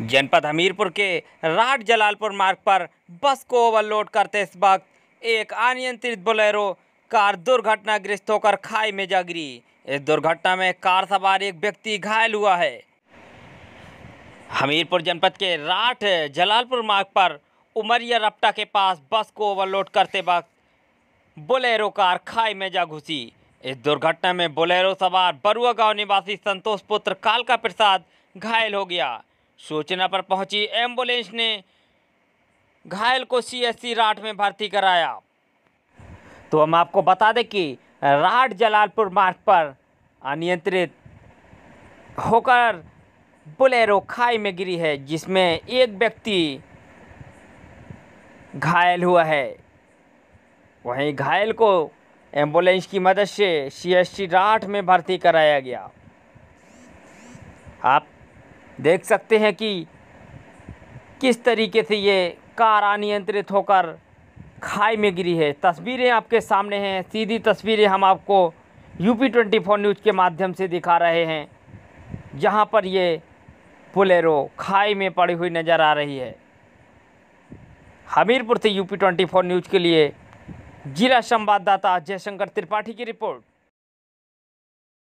जनपद हमीरपुर के राट जलालपुर मार्ग पर बस को ओवरलोड करते इस वक्त एक अनियंत्रित बोलेरो कार दुर्घटनाग्रस्त होकर खाई में जा गिरी इस दुर्घटना में कार सवार एक व्यक्ति घायल हुआ है हमीरपुर जनपद के राठ जलालपुर मार्ग पर उमरिया रपटा के पास बस को ओवरलोड करते वक्त बोलेरो कार खाई में जा घुसी इस दुर्घटना में बोलेरो सवार बरुआ गांव निवासी संतोष पुत्र कालका प्रसाद घायल हो गया सूचना पर पहुंची एम्बुलेंस ने घायल को सीएससी राठ में भर्ती कराया तो हम आपको बता दें कि राठ जलालपुर मार्ग पर अनियंत्रित होकर बुलेरो खाई में गिरी है जिसमें एक व्यक्ति घायल हुआ है वहीं घायल को एम्बुलेंस की मदद से सी राठ में भर्ती कराया गया आप देख सकते हैं कि किस तरीके से ये कार अनियंत्रित होकर खाई में गिरी है तस्वीरें आपके सामने हैं सीधी तस्वीरें हम आपको यूपी ट्वेंटी फोर न्यूज़ के माध्यम से दिखा रहे हैं जहां पर ये पुलेरो खाई में पड़ी हुई नज़र आ रही है हमीरपुर से यूपी ट्वेंटी फोर न्यूज़ के लिए जिला संवाददाता जयशंकर त्रिपाठी की रिपोर्ट